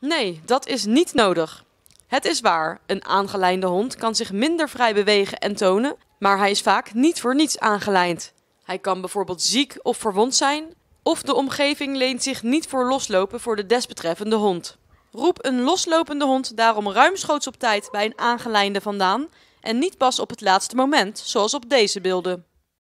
Nee, dat is niet nodig. Het is waar, een aangeleinde hond kan zich minder vrij bewegen en tonen, maar hij is vaak niet voor niets aangeleind. Hij kan bijvoorbeeld ziek of verwond zijn, of de omgeving leent zich niet voor loslopen voor de desbetreffende hond. Roep een loslopende hond daarom ruimschoots op tijd bij een aangeleinde vandaan en niet pas op het laatste moment, zoals op deze beelden.